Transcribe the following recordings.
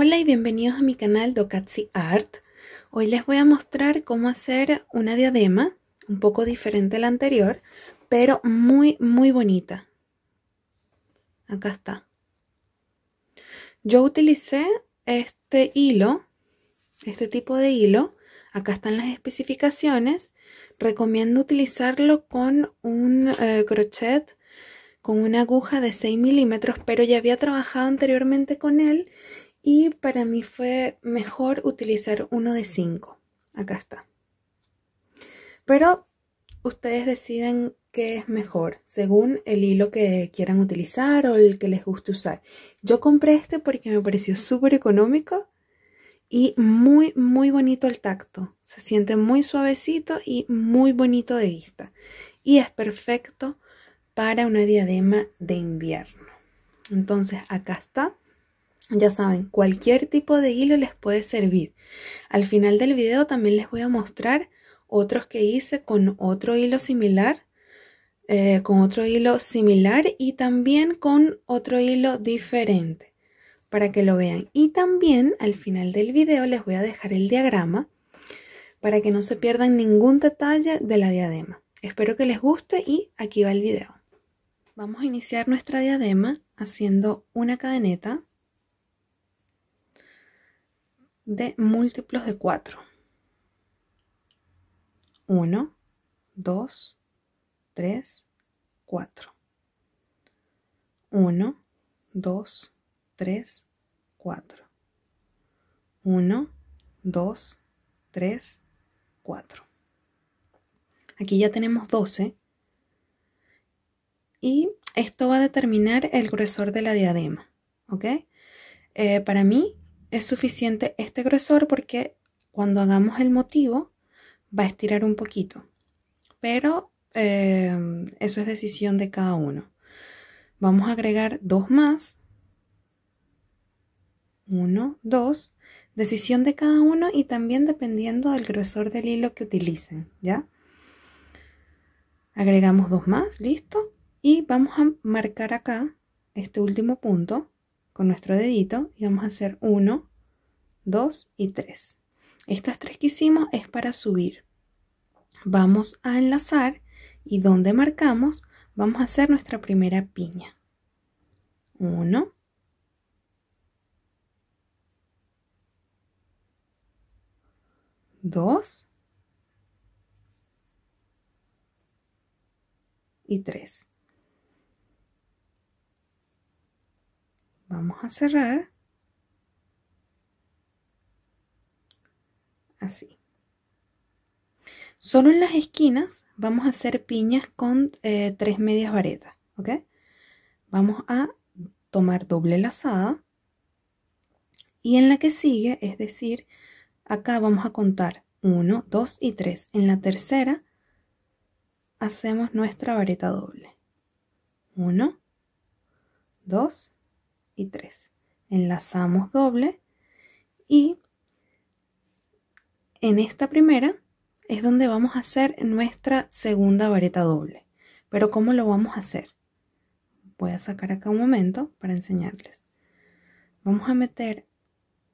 Hola y bienvenidos a mi canal Dokatsi Art. Hoy les voy a mostrar cómo hacer una diadema, un poco diferente a la anterior, pero muy muy bonita. Acá está. Yo utilicé este hilo, este tipo de hilo. Acá están las especificaciones. Recomiendo utilizarlo con un eh, crochet con una aguja de 6 milímetros, pero ya había trabajado anteriormente con él y para mí fue mejor utilizar uno de cinco. Acá está. Pero ustedes deciden qué es mejor, según el hilo que quieran utilizar o el que les guste usar. Yo compré este porque me pareció súper económico y muy, muy bonito el tacto. Se siente muy suavecito y muy bonito de vista. Y es perfecto para una diadema de invierno. Entonces acá está. Ya saben, cualquier tipo de hilo les puede servir. Al final del video también les voy a mostrar otros que hice con otro hilo similar, eh, con otro hilo similar y también con otro hilo diferente para que lo vean. Y también al final del video les voy a dejar el diagrama para que no se pierdan ningún detalle de la diadema. Espero que les guste y aquí va el video. Vamos a iniciar nuestra diadema haciendo una cadeneta de múltiplos de 4. 1, 2, 3, 4. 1, 2, 3, 4. 1, 2, 3, 4. Aquí ya tenemos 12. Y esto va a determinar el grosor de la diadema. ¿Ok? Eh, para mí, es suficiente este grosor porque cuando hagamos el motivo va a estirar un poquito. Pero em, eso es decisión de cada uno. Vamos a agregar dos más. Uno, dos. Decisión de cada uno y también dependiendo del grosor del hilo que utilicen, ¿ya? Agregamos dos más, listo. Y vamos a marcar acá este último punto con nuestro dedito y vamos a hacer 1, 2 y 3. Estas tres que hicimos es para subir. Vamos a enlazar y donde marcamos vamos a hacer nuestra primera piña. 1, 2 y 3. vamos a cerrar así solo en las esquinas vamos a hacer piñas con eh, tres medias varetas ok vamos a tomar doble lazada y en la que sigue es decir acá vamos a contar 1 2 y 3 en la tercera hacemos nuestra vareta doble 1 2 y Enlazamos doble y en esta primera es donde vamos a hacer nuestra segunda vareta doble. Pero ¿cómo lo vamos a hacer? Voy a sacar acá un momento para enseñarles. Vamos a meter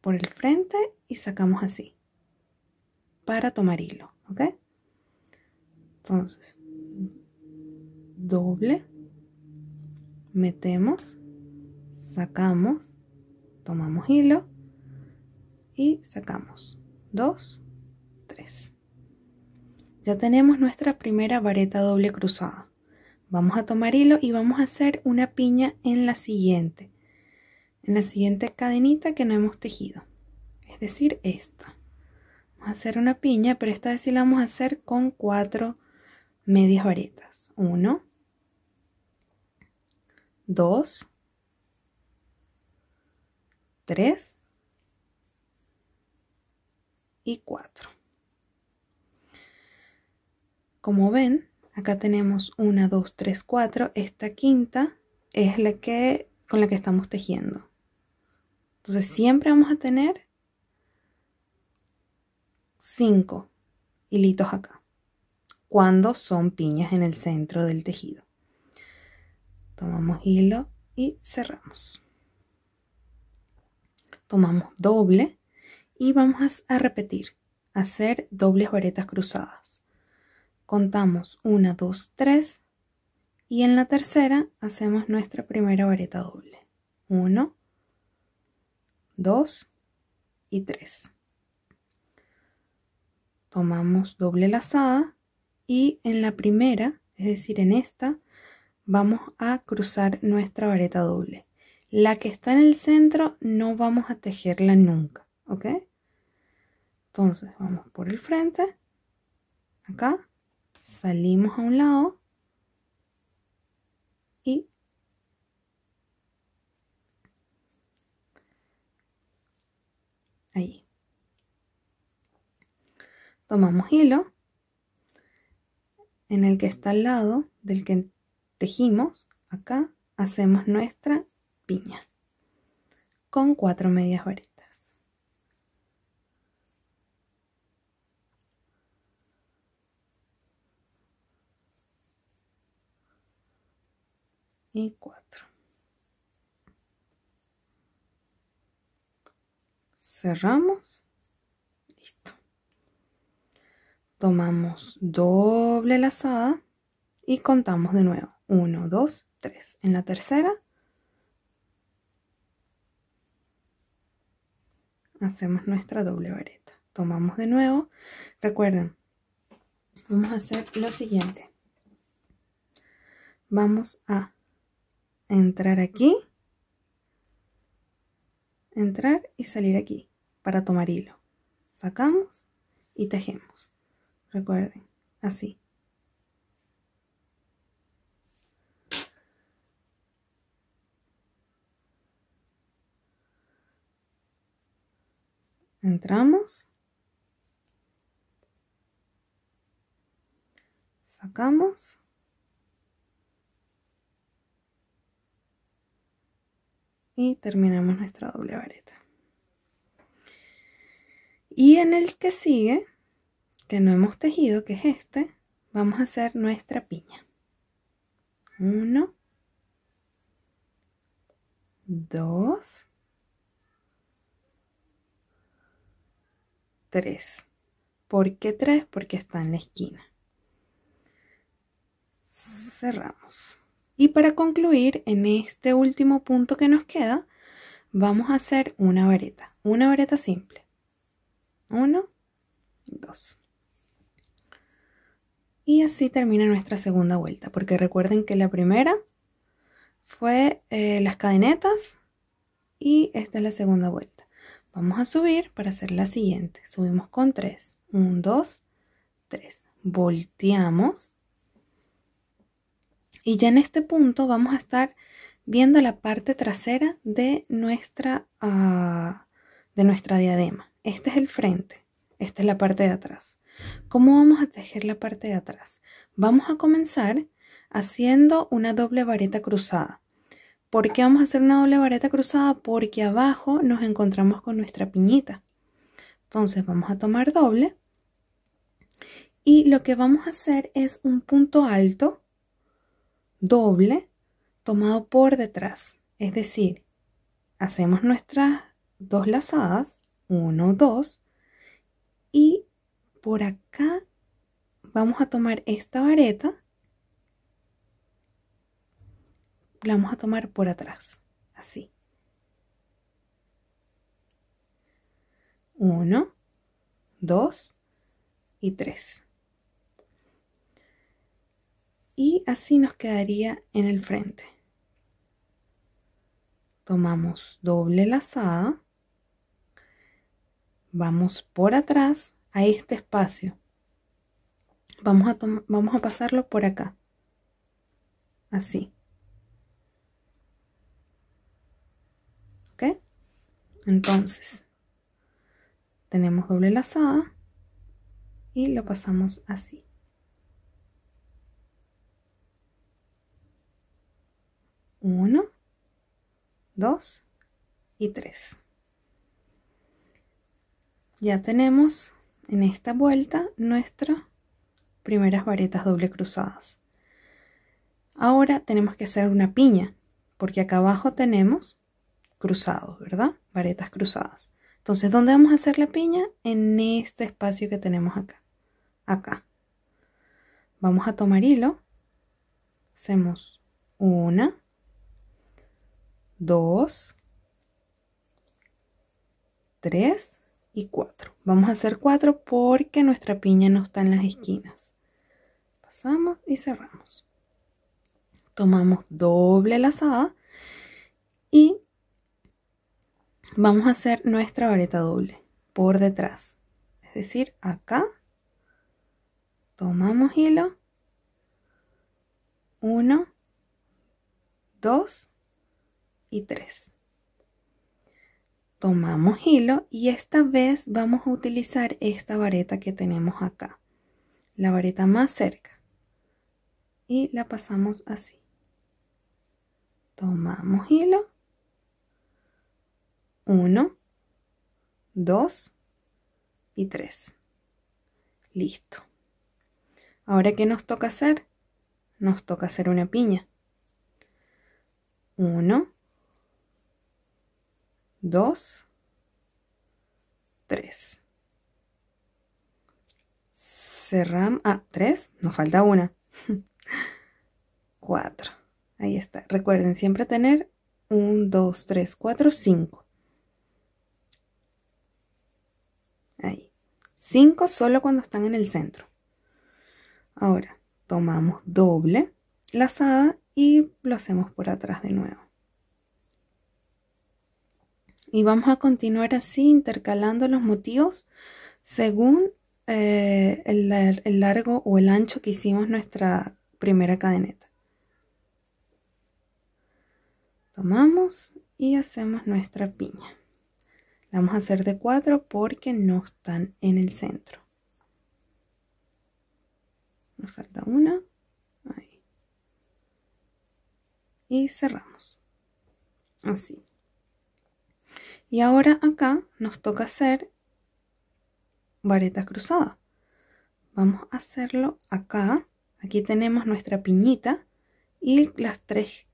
por el frente y sacamos así para tomar hilo, ¿ok? Entonces, doble, metemos sacamos, tomamos hilo y sacamos 2, tres Ya tenemos nuestra primera vareta doble cruzada. Vamos a tomar hilo y vamos a hacer una piña en la siguiente, en la siguiente cadenita que no hemos tejido, es decir, esta. Vamos a hacer una piña, pero esta vez sí la vamos a hacer con cuatro medias varetas. 1, 2, 3 y 4. Como ven, acá tenemos 1, 2, 3, 4. Esta quinta es la que con la que estamos tejiendo. Entonces siempre vamos a tener 5 hilitos acá, cuando son piñas en el centro del tejido. Tomamos hilo y cerramos tomamos doble y vamos a repetir, hacer dobles varetas cruzadas. Contamos 1, 2, 3 y en la tercera hacemos nuestra primera vareta doble. 1, 2 y 3. Tomamos doble lazada y en la primera, es decir, en esta, vamos a cruzar nuestra vareta doble. La que está en el centro no vamos a tejerla nunca, ¿ok? Entonces vamos por el frente, acá, salimos a un lado y ahí. Tomamos hilo en el que está al lado del que tejimos, acá, hacemos nuestra con cuatro medias varitas. Y 4 Cerramos. Listo. Tomamos doble lazada y contamos de nuevo. 1, 2, 3. En la tercera hacemos nuestra doble vareta. Tomamos de nuevo. Recuerden, vamos a hacer lo siguiente. Vamos a entrar aquí. Entrar y salir aquí para tomar hilo. Sacamos y tejemos. Recuerden, así. Entramos. Sacamos. Y terminamos nuestra doble vareta. Y en el que sigue, que no hemos tejido, que es este, vamos a hacer nuestra piña. Uno. Dos. 3. ¿Por qué 3? Porque está en la esquina. Cerramos. Y para concluir, en este último punto que nos queda, vamos a hacer una vareta. Una vareta simple. 1, 2. Y así termina nuestra segunda vuelta, porque recuerden que la primera fue eh, las cadenetas y esta es la segunda vuelta. Vamos a subir para hacer la siguiente. Subimos con 3. 1, 2, 3. Volteamos. Y ya en este punto vamos a estar viendo la parte trasera de nuestra, ah, de nuestra diadema. Este es el frente. Esta es la parte de atrás. ¿Cómo vamos a tejer la parte de atrás? Vamos a comenzar haciendo una doble vareta cruzada. ¿Por qué vamos a hacer una doble vareta cruzada? Porque abajo nos encontramos con nuestra piñita. Entonces vamos a tomar doble. Y lo que vamos a hacer es un punto alto, doble, tomado por detrás. Es decir, hacemos nuestras dos lazadas, uno, dos, y por acá vamos a tomar esta vareta la vamos a tomar por atrás, así. Uno, dos y tres. Y así nos quedaría en el frente. Tomamos doble lazada. Vamos por atrás a este espacio. Vamos a, vamos a pasarlo por acá. Así. Entonces, tenemos doble lazada y lo pasamos así. Uno, dos y tres. Ya tenemos en esta vuelta nuestras primeras varetas doble cruzadas. Ahora tenemos que hacer una piña, porque acá abajo tenemos cruzados, ¿verdad? varetas cruzadas. Entonces, ¿dónde vamos a hacer la piña? En este espacio que tenemos acá. Acá. Vamos a tomar hilo. Hacemos una, dos, tres y cuatro. Vamos a hacer cuatro porque nuestra piña no está en las esquinas. Pasamos y cerramos. Tomamos doble lazada y Vamos a hacer nuestra vareta doble por detrás. Es decir, acá tomamos hilo. 1, 2 y 3. Tomamos hilo y esta vez vamos a utilizar esta vareta que tenemos acá. La vareta más cerca. Y la pasamos así. Tomamos hilo 1, 2 y 3. Listo. Ahora, ¿qué nos toca hacer? Nos toca hacer una piña. 1, 2, 3. Cerramos. Ah, 3. Nos falta una. 4. Ahí está. Recuerden siempre tener 1, 2, 3, 4, 5. 5 solo cuando están en el centro. Ahora tomamos doble lazada y lo hacemos por atrás de nuevo. Y vamos a continuar así intercalando los motivos según eh, el, el largo o el ancho que hicimos nuestra primera cadeneta. Tomamos y hacemos nuestra piña vamos a hacer de cuatro porque no están en el centro. Nos falta una. Y cerramos. Así. Y ahora acá nos toca hacer varetas cruzadas. Vamos a hacerlo acá. Aquí tenemos nuestra piñita y las tres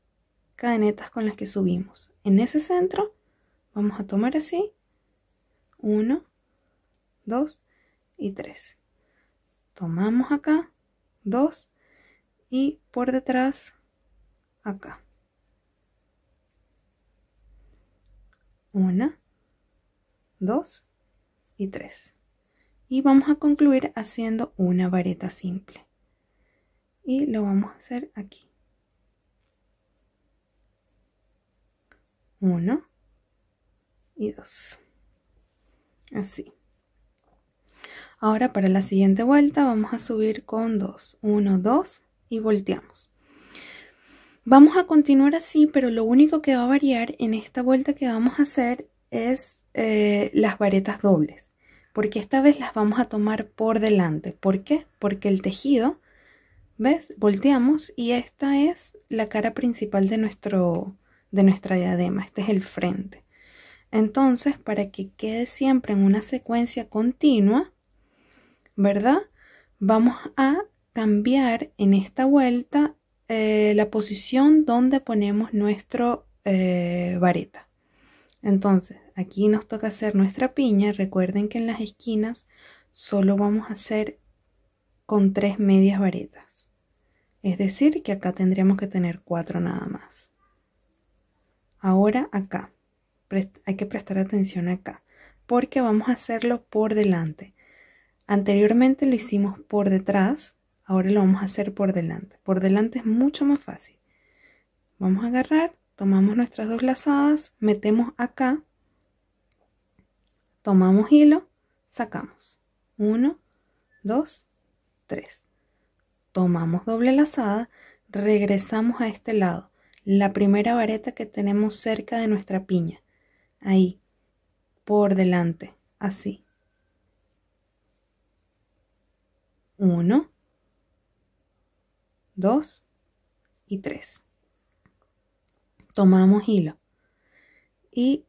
cadenetas con las que subimos. En ese centro vamos a tomar así 1, 2 y 3. Tomamos acá, 2 y por detrás acá. 1, 2 y 3. Y vamos a concluir haciendo una vareta simple. Y lo vamos a hacer aquí. 1 y 2. Así. Ahora para la siguiente vuelta vamos a subir con 2, 1, 2 y volteamos. Vamos a continuar así, pero lo único que va a variar en esta vuelta que vamos a hacer es eh, las varetas dobles, porque esta vez las vamos a tomar por delante. ¿Por qué? Porque el tejido, ¿ves? Volteamos y esta es la cara principal de, nuestro, de nuestra diadema, este es el frente. Entonces, para que quede siempre en una secuencia continua, ¿verdad? Vamos a cambiar en esta vuelta eh, la posición donde ponemos nuestro eh, vareta. Entonces, aquí nos toca hacer nuestra piña. Recuerden que en las esquinas solo vamos a hacer con tres medias varetas. Es decir, que acá tendríamos que tener cuatro nada más. Ahora acá hay que prestar atención acá, porque vamos a hacerlo por delante. Anteriormente lo hicimos por detrás, ahora lo vamos a hacer por delante. Por delante es mucho más fácil. Vamos a agarrar, tomamos nuestras dos lazadas, metemos acá, tomamos hilo, sacamos. 1, 2, 3. Tomamos doble lazada, regresamos a este lado, la primera vareta que tenemos cerca de nuestra piña ahí, por delante, así. Uno, dos y tres. Tomamos hilo y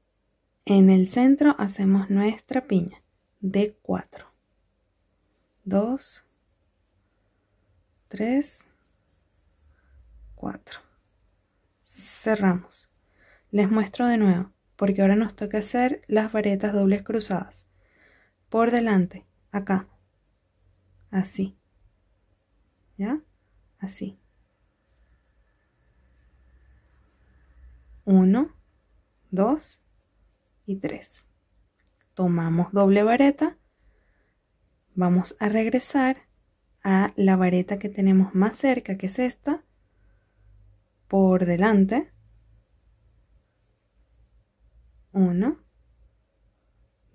en el centro hacemos nuestra piña de cuatro. Dos, tres, cuatro. Cerramos. Les muestro de nuevo porque ahora nos toca hacer las varetas dobles cruzadas. Por delante, acá. Así. ¿Ya? Así. uno, dos y tres Tomamos doble vareta. Vamos a regresar a la vareta que tenemos más cerca, que es esta. Por delante. 1,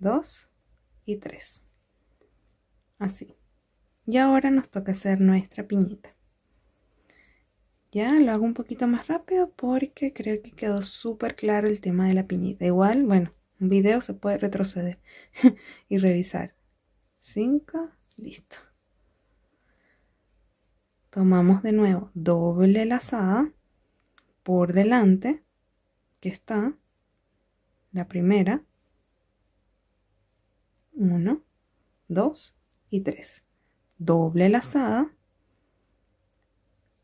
2 y 3. Así. Y ahora nos toca hacer nuestra piñita. Ya lo hago un poquito más rápido porque creo que quedó súper claro el tema de la piñita. Igual, bueno, un video se puede retroceder y revisar. 5, listo. Tomamos de nuevo doble lazada por delante que está la primera, 1, 2 y 3. Doble lazada,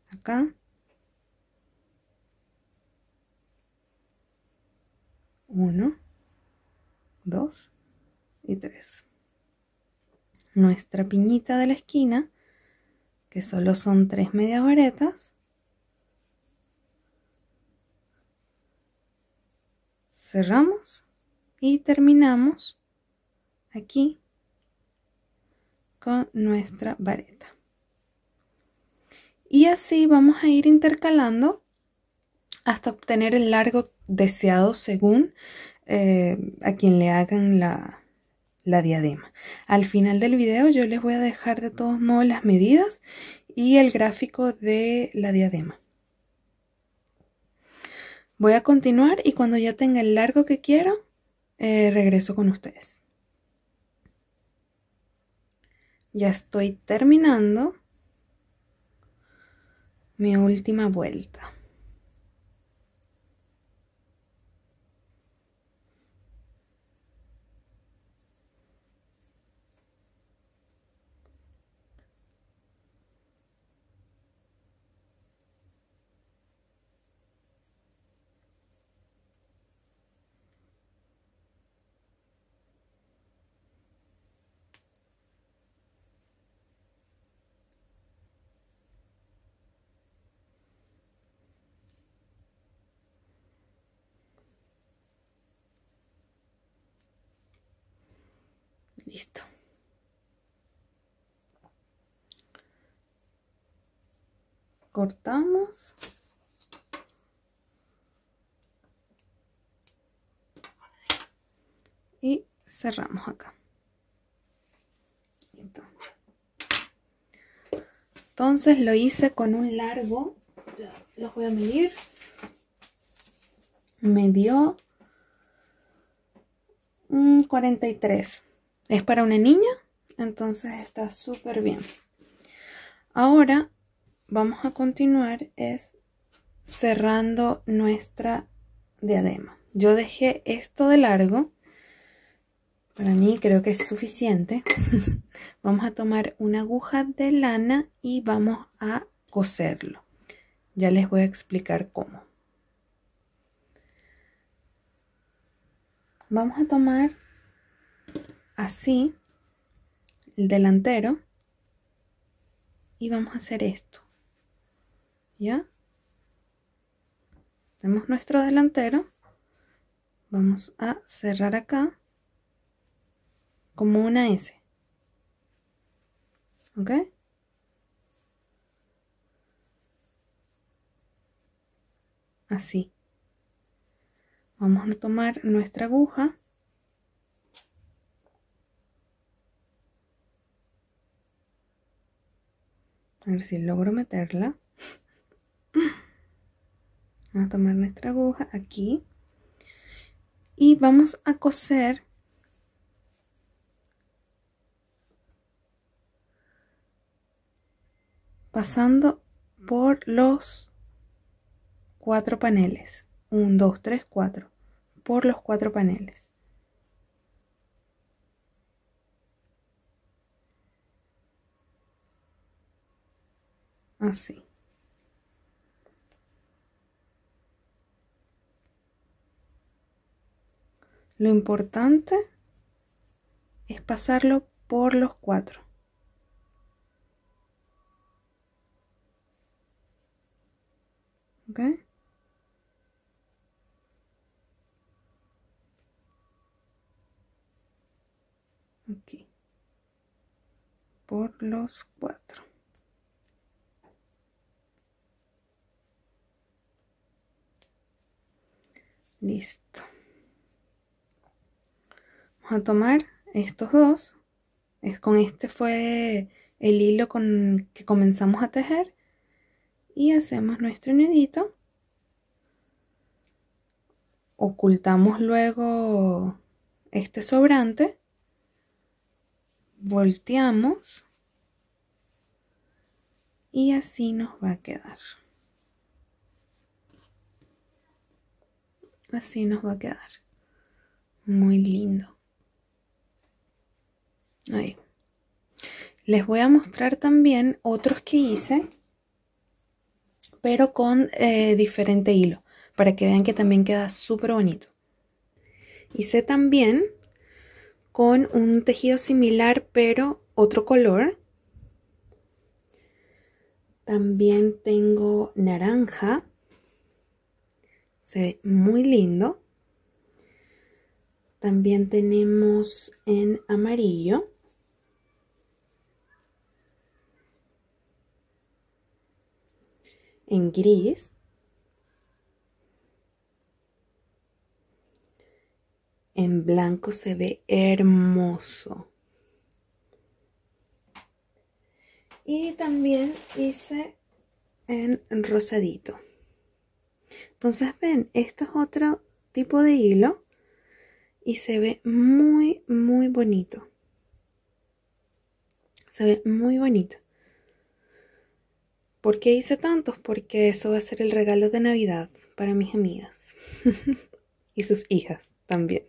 acá, 1, 2 y 3. Nuestra piñita de la esquina, que solo son tres medias varetas, cerramos y terminamos aquí con nuestra vareta y así vamos a ir intercalando hasta obtener el largo deseado según eh, a quien le hagan la, la diadema al final del video yo les voy a dejar de todos modos las medidas y el gráfico de la diadema Voy a continuar y cuando ya tenga el largo que quiero, eh, regreso con ustedes. Ya estoy terminando mi última vuelta. cortamos y cerramos acá entonces lo hice con un largo ya los voy a medir me dio un 43 es para una niña entonces está súper bien ahora vamos a continuar es cerrando nuestra diadema. Yo dejé esto de largo. Para mí creo que es suficiente. vamos a tomar una aguja de lana y vamos a coserlo. Ya les voy a explicar cómo. Vamos a tomar así el delantero y vamos a hacer esto. ¿ya? Tenemos nuestro delantero. Vamos a cerrar acá como una S. ¿Ok? Así. Vamos a tomar nuestra aguja. A ver si logro meterla. Vamos a tomar nuestra aguja aquí y vamos a coser pasando por los cuatro paneles. Un, dos, tres, cuatro. Por los cuatro paneles. Así. Lo importante es pasarlo por los cuatro. ¿Okay? Aquí. Por los cuatro. Listo. Vamos a tomar estos dos. Es, con este fue el hilo con que comenzamos a tejer. Y hacemos nuestro nudito. Ocultamos luego este sobrante. Volteamos. Y así nos va a quedar. Así nos va a quedar. Muy lindo. Les voy a mostrar también otros que hice, pero con eh, diferente hilo, para que vean que también queda súper bonito. Hice también con un tejido similar, pero otro color. También tengo naranja. Se ve muy lindo. También tenemos en amarillo. en gris. En blanco se ve hermoso. Y también hice en rosadito. Entonces ven, esto es otro tipo de hilo y se ve muy, muy bonito. Se ve muy bonito. ¿Por qué hice tantos? Porque eso va a ser el regalo de Navidad para mis amigas y sus hijas también.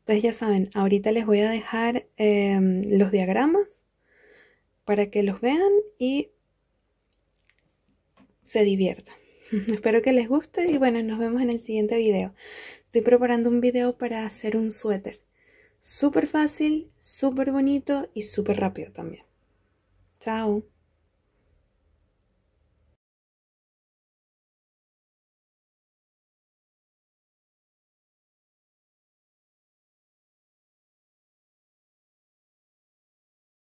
Entonces ya saben, ahorita les voy a dejar em, los diagramas para que los vean y se diviertan. Espero que les guste y bueno, nos vemos en el siguiente video. Estoy preparando un video para hacer un suéter. Súper fácil, súper bonito y súper rápido también. 早。